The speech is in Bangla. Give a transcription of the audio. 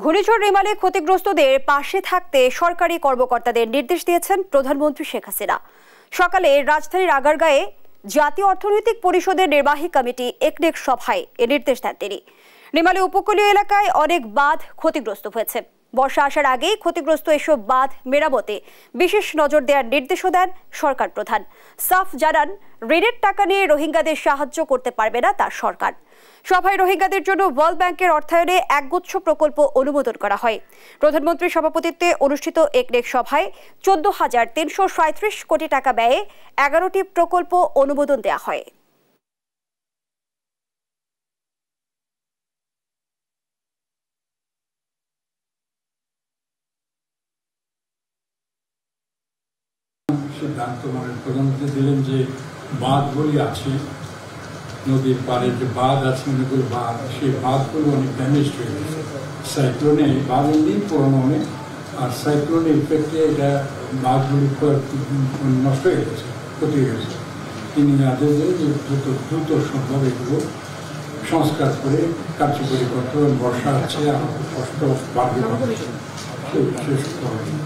ঘূর্ণিঝড় রিমালে ক্ষতিগ্রস্তদের পাশে থাকতে সরকারি কর্মকর্তাদের নির্দেশ দিয়েছেন প্রধানমন্ত্রী শেখ হাসিনা সকালে রাজধানীর আগারগাঁয়ে জাতীয় অর্থনৈতিক পরিষদের নির্বাহী কমিটি একনেক সভায় এ নির্দেশ দেন তিনি নিমালে উপকূলীয় এলাকায় অনেক বাঁধ ক্ষতিগ্রস্ত হয়েছে বর্ষা আসার আগেই ক্ষতিগ্রস্ত এসব বাঁধ মেরামতে বিশেষ নজর দেওয়ার নির্দেশও দেন সরকার প্রধান সাফ জানান ঋণের টাকা নিয়ে রোহিঙ্গাদের সাহায্য করতে পারবে না তার সরকার সভায় রোহিঙ্গাদের জন্য ওয়ার্ল্ড ব্যাংকের অর্থায়নে একগুচ্ছ প্রকল্প অনুমোদন করা হয় প্রধানমন্ত্রীর সভাপতিত্বে অনুষ্ঠিত একনেক সভায় চোদ্দ হাজার তিনশো কোটি টাকা ব্যয়ে এগারোটি প্রকল্প অনুমোদন দেওয়া হয় সিদ্ধান্ত মানে প্রধানমন্ত্রী দিলেন যে বাঁধগুলি আছে নদীর পাড়ে যে বাঁধ আছে অনেকগুলো বাঁধ সেই বাঁধগুলো অনেক ড্যামেজ হয়ে গেছে সাইক্লোনে বাঁধ এমনি পুরনো অনেক আর সাইক্লোনের ইফেক্টে এটা বাঁধগুলি নষ্ট হয়ে গেছে ক্ষতি হয়ে গেছে তিনি আদেশ দেন যে দ্রুত দ্রুত সম্ভব এগুলো সংস্কার করে কার্যকরী করতে বর্ষা আছে আর কষ্ট বাড়বে শেষ করবে